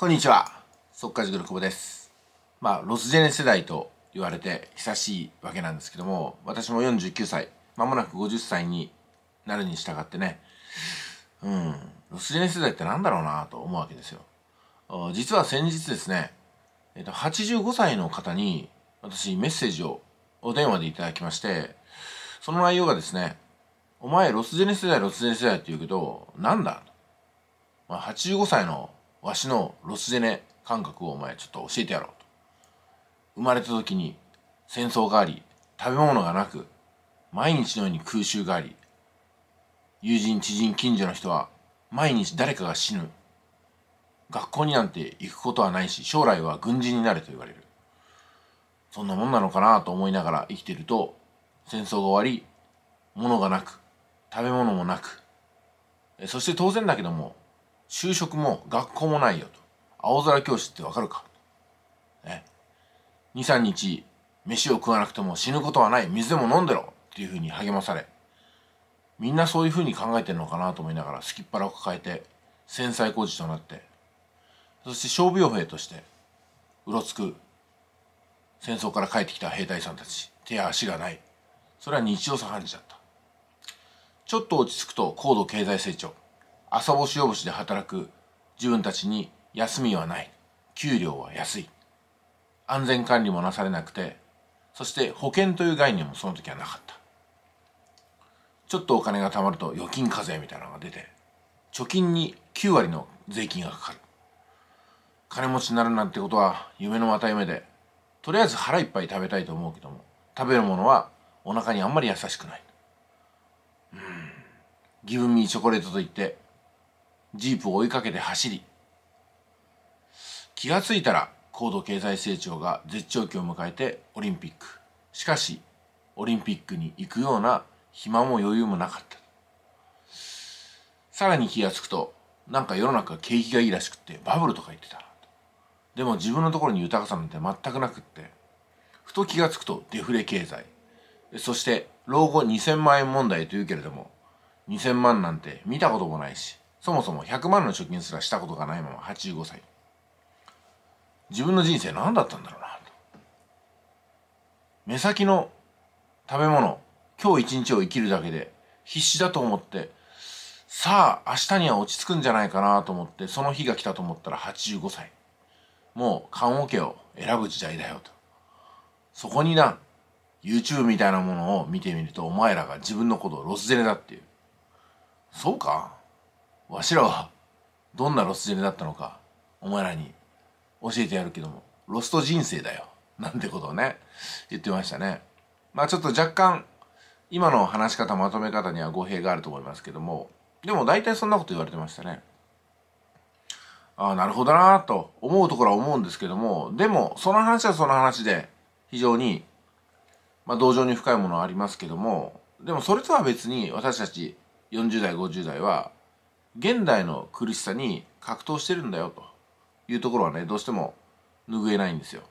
こんにちは。速稼塾の久保です。まあ、ロスジェネ世代と言われて久しいわけなんですけども、私も49歳、まもなく50歳になるに従ってね、うん、ロスジェネ世代ってなんだろうなと思うわけですよ。実は先日ですね、えっと、85歳の方に私メッセージをお電話でいただきまして、その内容がですね、お前ロスジェネ世代ロスジェネ世代って言うけど、なんだまあ、85歳のわしのロスジェネ感覚をお前ちょっと教えてやろうと。生まれた時に戦争があり、食べ物がなく、毎日のように空襲があり、友人、知人、近所の人は毎日誰かが死ぬ。学校になんて行くことはないし、将来は軍人になれと言われる。そんなもんなのかなと思いながら生きてると、戦争が終わり、物がなく、食べ物もなく、そして当然だけども、就職も学校もないよと。青空教師ってわかるかね。2、3日、飯を食わなくても死ぬことはない。水でも飲んでろっていうふうに励まされ。みんなそういうふうに考えてるのかなと思いながら、すきっ腹を抱えて、戦災工事となって、そして傷病兵として、うろつく、戦争から帰ってきた兵隊さんたち、手や足がない。それは日常茶飯事だった。ちょっと落ち着くと高度経済成長。朝干し夜しで働く自分たちに休みはない給料は安い安全管理もなされなくてそして保険という概念もその時はなかったちょっとお金が貯まると預金課税みたいなのが出て貯金に9割の税金がかかる金持ちになるなんてことは夢のまた夢でとりあえず腹いっぱい食べたいと思うけども食べるものはお腹にあんまり優しくないうんギブミーチョコレートといってジープを追いかけて走り、気がついたら高度経済成長が絶頂期を迎えてオリンピック。しかし、オリンピックに行くような暇も余裕もなかった。さらに気がつくと、なんか世の中景気がいいらしくってバブルとか言ってたでも自分のところに豊かさなんて全くなくって、ふと気がつくとデフレ経済。そして老後2000万円問題というけれども、2000万なんて見たこともないし、そもそも100万の貯金すらしたことがないまま85歳自分の人生何だったんだろうなと目先の食べ物今日一日を生きるだけで必死だと思ってさあ明日には落ち着くんじゃないかなと思ってその日が来たと思ったら85歳もう棺桶を選ぶ時代だよとそこにな YouTube みたいなものを見てみるとお前らが自分のことをロスゼネだっていうそうかわしらはどんなロスジェネだったのかお前らに教えてやるけどもロスト人生だよなんてことをね言ってましたねまあちょっと若干今の話し方まとめ方には語弊があると思いますけどもでも大体そんなこと言われてましたねああなるほどなと思うところは思うんですけどもでもその話はその話で非常にまあ同情に深いものはありますけどもでもそれとは別に私たち40代50代は現代の苦しさに格闘してるんだよというところはねどうしても拭えないんですよ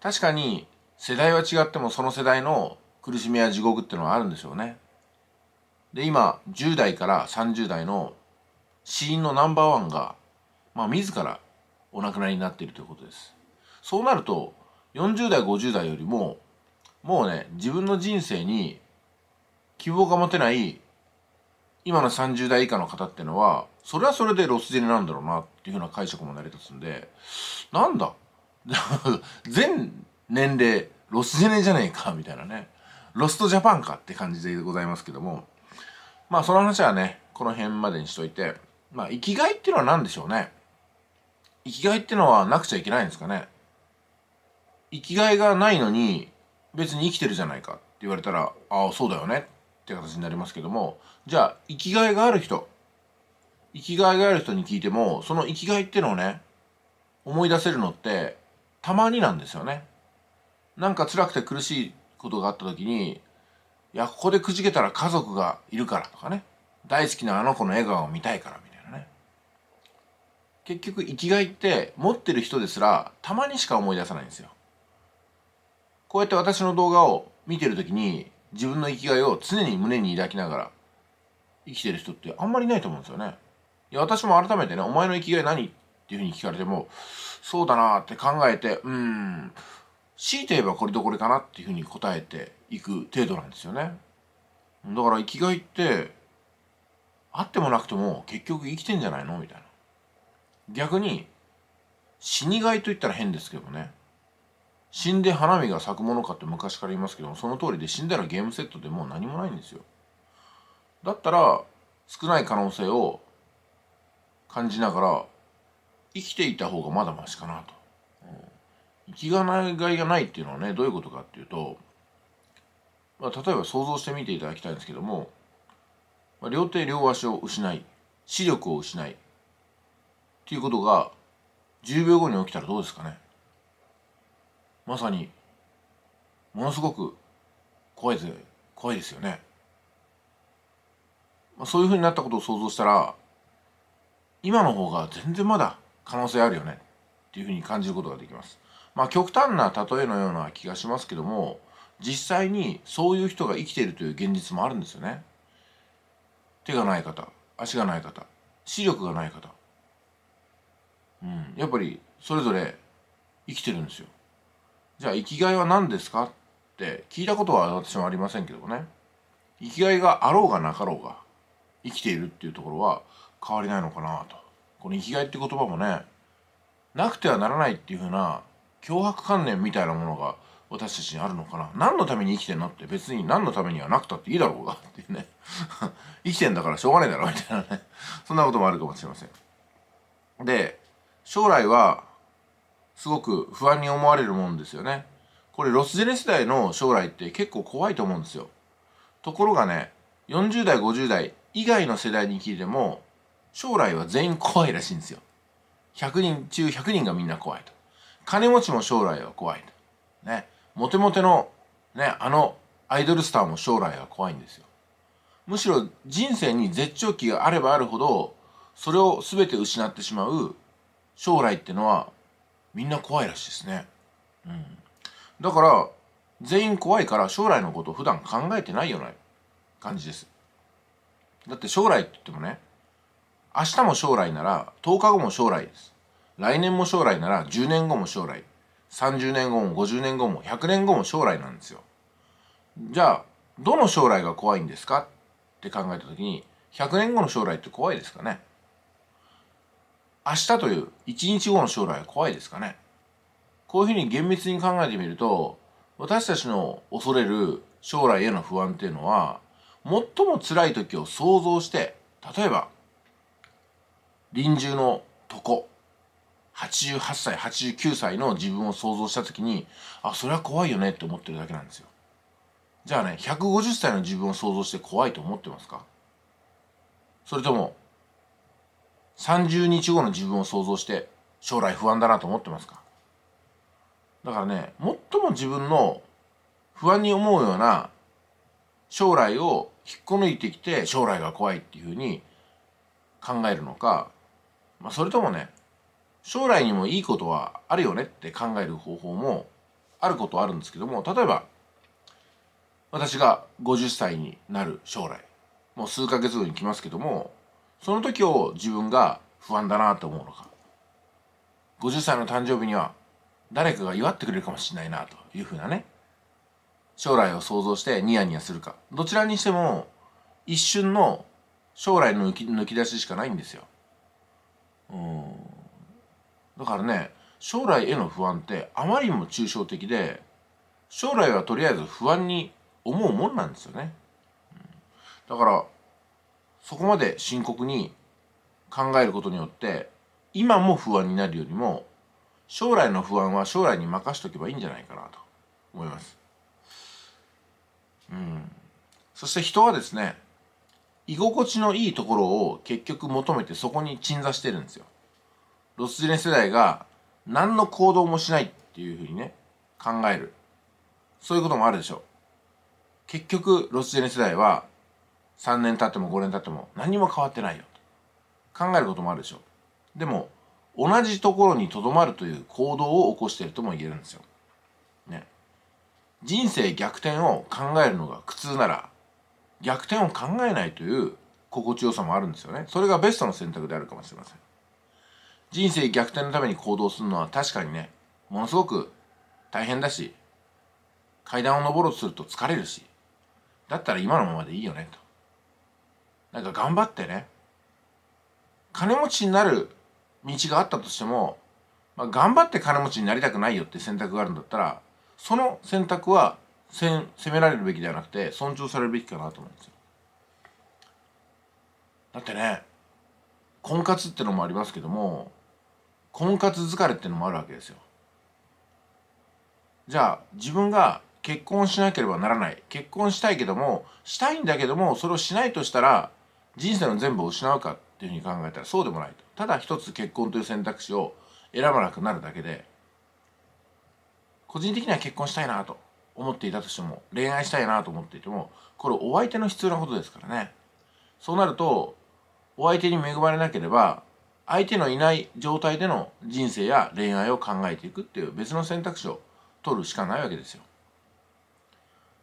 確かに世代は違ってもその世代の苦しみや地獄っていうのはあるんでしょうねで今10代から30代の死因のナンバーワンが、まあ、自らお亡くなりになっているということですそうなると40代50代よりももうね自分の人生に希望が持てない今の30代以下の方ってのはそれはそれでロスジェネなんだろうなっていうふうな解釈も成り立つんでなんだ 全年齢ロスジェネじゃねえかみたいなねロストジャパンかって感じでございますけどもまあその話はねこの辺までにしといてまあ生きがいっていうのは何でしょうね生きがいっていうのはなくちゃいけないんですかね生きがいがないのに別に生きてるじゃないかって言われたらああそうだよねって形になりますけどもじゃあ生きがいがある人生きがいがある人に聞いてもその生きがいってのをね思い出せるのってたまになんですよね。なんか辛くて苦しいことがあった時にいやここでくじけたら家族がいるからとかね大好きなあの子の笑顔を見たいからみたいなね結局生きがいって持ってる人ですらたまにしか思い出さないんですよ。こうやって私の動画を見てる時に自分の生きがいを常に胸に抱きながら生きてる人ってあんまりいないと思うんですよね。いや私も改めてね「お前の生きがい何?」っていうふうに聞かれてもそうだなって考えてうん強いて言えばこれとこれかなっていうふうに答えていく程度なんですよね。だから生きがいってあってもなくても結局生きてんじゃないのみたいな。逆に死にがいと言ったら変ですけどね死んで花火が咲くものかって昔から言いますけどその通りで死んだらゲームセットでもう何もないんですよだったら少ない可能性を感じながら生きていた方がまだマシかなと、うん、生きがいがないっていうのはねどういうことかっていうと、まあ、例えば想像してみていただきたいんですけども、まあ、両手両足を失い視力を失いっていうことが10秒後に起きたらどうですかねまさにものすごく怖いぜ怖いですよね、まあ、そういうふうになったことを想像したら今の方が全然まだ可能性あるよねっていうふうに感じることができます。まあ極端な例えのような気がしますけども実際にそういう人が生きているという現実もあるんですよね。手がない方足がない方視力がない方うんやっぱりそれぞれ生きてるんですよ。じゃあ生きがいは何ですかって聞いたことは私もありませんけどもね生きがいがあろうがなかろうが生きているっていうところは変わりないのかなとこの生きがいって言葉もねなくてはならないっていうふうな脅迫観念みたいなものが私たちにあるのかな何のために生きてんのって別に何のためにはなくたっていいだろうがっていうね 生きてんだからしょうがねえだろみたいなねそんなこともあるかもしれませんで将来はすごく不安に思われるもんですよね。これロスジェネ世代の将来って結構怖いと思うんですよ。ところがね、40代、50代以外の世代に聞いても、将来は全員怖いらしいんですよ。100人中100人がみんな怖いと。金持ちも将来は怖いと。ね。モテモテの、ね、あのアイドルスターも将来は怖いんですよ。むしろ人生に絶頂期があればあるほど、それを全て失ってしまう将来ってのはみんな怖いらしいですね。うん、だから全員怖いから将来のことを普段考えてないような感じです。だって将来って言ってもね明日も将来なら10日後も将来です。来年も将来なら10年後も将来30年後も50年後も100年後も将来なんですよ。じゃあどの将来が怖いんですかって考えた時に100年後の将来って怖いですかね明日という一日後の将来は怖いですかねこういうふうに厳密に考えてみると私たちの恐れる将来への不安っていうのは最も辛い時を想像して例えば臨終のとこ88歳89歳の自分を想像した時にあそれは怖いよねって思ってるだけなんですよじゃあね150歳の自分を想像して怖いと思ってますかそれとも30日後の自分を想像して将来不安だなと思ってますかだからね最も自分の不安に思うような将来を引っこ抜いてきて将来が怖いっていうふうに考えるのか、まあ、それともね将来にもいいことはあるよねって考える方法もあることはあるんですけども例えば私が50歳になる将来もう数ヶ月後に来ますけどもその時を自分が不安だなと思うのか50歳の誕生日には誰かが祝ってくれるかもしれないなというふうなね将来を想像してニヤニヤするかどちらにしても一瞬の将来の抜き出ししかないんですようんだからね将来への不安ってあまりにも抽象的で将来はとりあえず不安に思うもんなんですよねだからそこまで深刻に考えることによって今も不安になるよりも将来の不安は将来に任しとけばいいんじゃないかなと思います。うん、そして人はですね居心地のいいところを結局求めてそこに鎮座してるんですよ。ロスジェネ世代が何の行動もしないっていうふうにね考えるそういうこともあるでしょう。結局ロスジェネ世代は3年経っても5年経っても何も変わってないよと考えることもあるでしょうでも同じところにとどまるという行動を起こしているとも言えるんですよ、ね、人生逆転を考えるのが苦痛なら逆転を考えないという心地よさもあるんですよねそれがベストの選択であるかもしれません人生逆転のために行動するのは確かにねものすごく大変だし階段を登ろうとすると疲れるしだったら今のままでいいよねとなんか頑張ってね金持ちになる道があったとしても、まあ、頑張って金持ちになりたくないよって選択があるんだったらその選択は責められるべきではなくて尊重されるべきかなと思うんですよ。だってね婚活ってのもありますけども婚活疲れってのもあるわけですよ。じゃあ自分が結婚しなければならない結婚したいけどもしたいんだけどもそれをしないとしたら人生の全部を失うかっていうふうに考えたらそうでもないとただ一つ結婚という選択肢を選ばなくなるだけで個人的には結婚したいなと思っていたとしても恋愛したいなと思っていてもこれお相手の必要なことですからねそうなるとお相手に恵まれなければ相手のいない状態での人生や恋愛を考えていくっていう別の選択肢を取るしかないわけですよ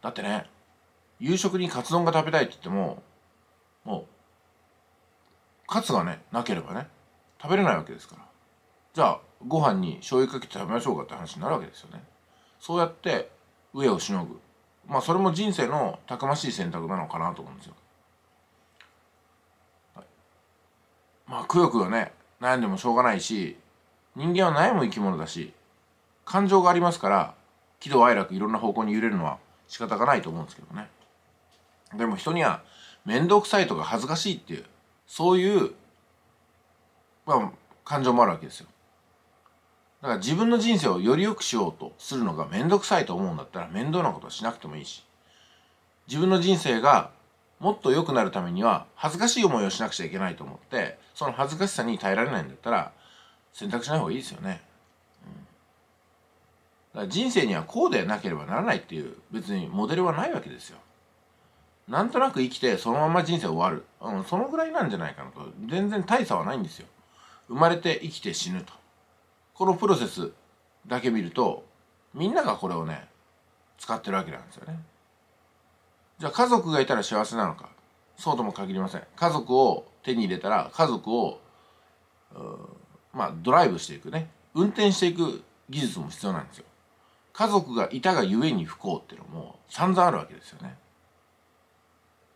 だってね夕食にカツ丼が食べたいって言ってももうカツがねなければね食べれないわけですからじゃあご飯に醤油かけて食べましょうかって話になるわけですよねそうやって飢えをしのぐまあそれも人生のたくましい選択なのかなと思うんですよ、はい、まあくよくよね悩んでもしょうがないし人間は悩む生き物だし感情がありますから喜怒哀楽いろんな方向に揺れるのは仕方がないと思うんですけどねでも人には面倒くさいとか恥ずかしいっていうそういう、まあ、感情もあるわけですよ。だから自分の人生をより良くしようとするのが面倒くさいと思うんだったら面倒なことはしなくてもいいし自分の人生がもっと良くなるためには恥ずかしい思いをしなくちゃいけないと思ってその恥ずかしさに耐えられないんだったら選択しない方がいいですよね。うん、だから人生にはこうでなければならないっていう別にモデルはないわけですよ。なんとなく生きてそのまま人生終わる、うん、そのぐらいなんじゃないかなと全然大差はないんですよ生まれて生きて死ぬとこのプロセスだけ見るとみんながこれをね使ってるわけなんですよねじゃあ家族がいたら幸せなのかそうとも限りません家族を手に入れたら家族をまあドライブしていくね運転していく技術も必要なんですよ家族がいたがゆえに不幸っていうのも散々あるわけですよね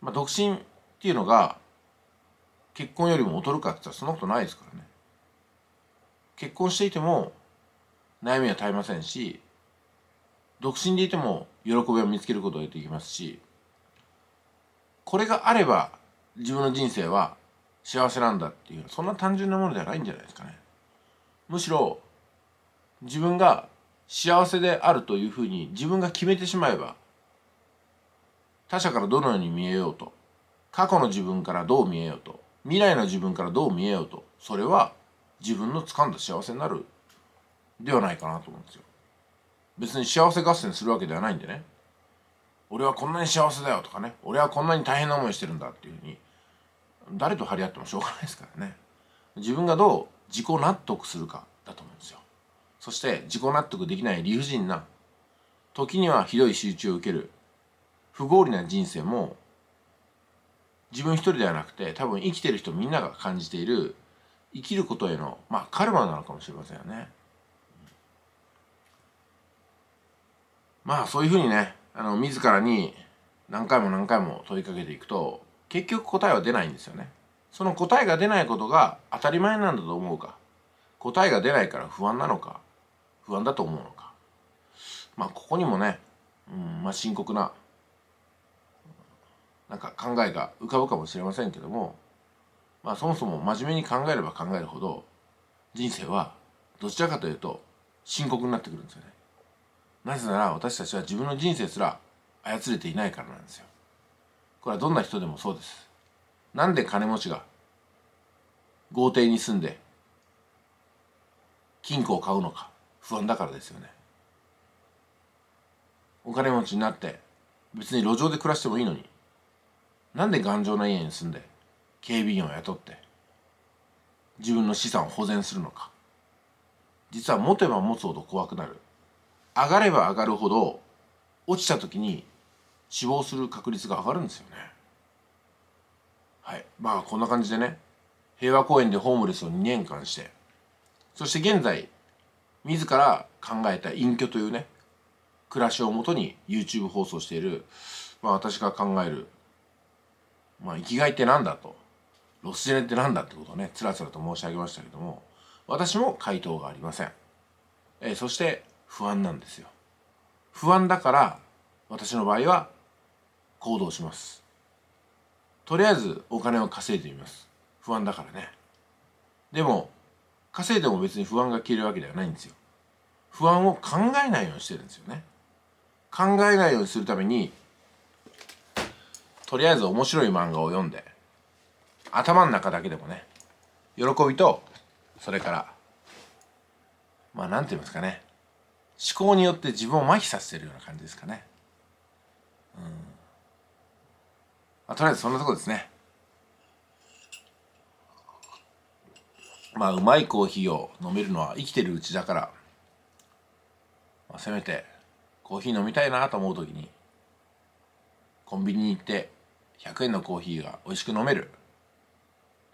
まあ、独身っていうのが結婚よりも劣るかって言ったらそんなことないですからね結婚していても悩みは絶えませんし独身でいても喜びを見つけることができますしこれがあれば自分の人生は幸せなんだっていうそんな単純なものではないんじゃないですかねむしろ自分が幸せであるというふうに自分が決めてしまえば他者からどのように見えようと過去の自分からどう見えようと未来の自分からどう見えようとそれは自分の掴んだ幸せになるではないかなと思うんですよ別に幸せ合戦するわけではないんでね俺はこんなに幸せだよとかね俺はこんなに大変な思いしてるんだっていうふうに誰と張り合ってもしょうがないですからね自分がどう自己納得するかだと思うんですよそして自己納得できない理不尽な時にはひどい仕打ちを受ける不合理な人生も自分一人ではなくて多分生きてる人みんなが感じている生きることへのまあカルマなのかもしれませんよね。まあそういうふうにねあの自らに何回も何回も問いかけていくと結局答えは出ないんですよね。その答えが出ないことが当たり前なんだと思うか答えが出ないから不安なのか不安だと思うのかまあここにもね、うんまあ、深刻ななんか考えが浮かぶかもしれませんけども、まあ、そもそも真面目に考えれば考えるほど人生はどちらかというと深刻になってくるんですよね。なぜなら私たちは自分の人生すら操れていないからなんですよ。これはどんな人でもそうです。なんで金持ちが豪邸に住んで金庫を買うのか不安だからですよね。お金持ちになって別に路上で暮らしてもいいのになんで頑丈な家に住んで警備員を雇って自分の資産を保全するのか実は持てば持つほど怖くなる上がれば上がるほど落ちた時に死亡する確率が上がるんですよねはいまあこんな感じでね平和公園でホームレスを2年間してそして現在自ら考えた隠居というね暮らしをもとに YouTube 放送している、まあ、私が考えるまあ、生きがいって何だとロスジェネって何だってことをねつらつらと申し上げましたけども私も回答がありません、えー、そして不安なんですよ不安だから私の場合は行動しますとりあえずお金を稼いでみます不安だからねでも稼いでも別に不安が消えるわけではないんですよ不安を考えないようにしてるんですよね考えないようにするためにとりあえず面白い漫画を読んで頭の中だけでもね喜びとそれからまあ何て言いますかね思考によって自分を麻痺させてるような感じですかねうん、まあ、とりあえずそんなとこですねまあうまいコーヒーを飲めるのは生きてるうちだから、まあ、せめてコーヒー飲みたいなと思う時にコンビニに行って100円のコーヒーが美味しく飲める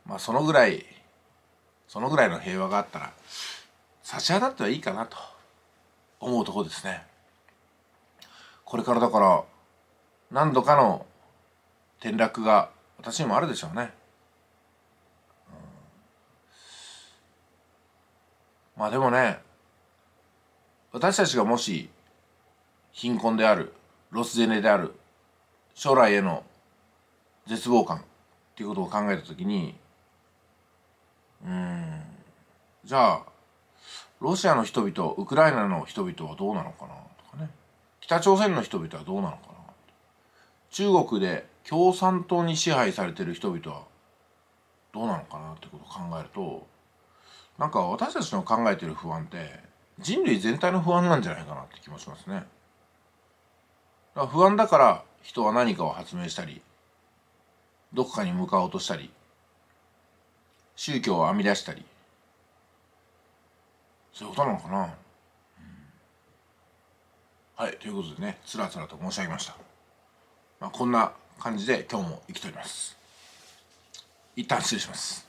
まあそのぐらいそのぐらいの平和があったら差し当たってはいいかなと思うとこですねこれからだから何度かの転落が私にもあるでしょうね、まあでもね私たちがもし貧困であるロスジェネである将来への絶望感っていうことを考えた時にうんじゃあロシアの人々ウクライナの人々はどうなのかなとかね北朝鮮の人々はどうなのかな中国で共産党に支配されてる人々はどうなのかなってことを考えるとなんか私たちの考えてる不安って人類全体の不安なんじゃないかなって気もしますね。不安だから人は何かを発明したりどこかに向かおうとしたり宗教を編み出したりそういうことなのかな、うん、はいということでねつらつらと申し上げました、まあ、こんな感じで今日も生きております一旦失礼します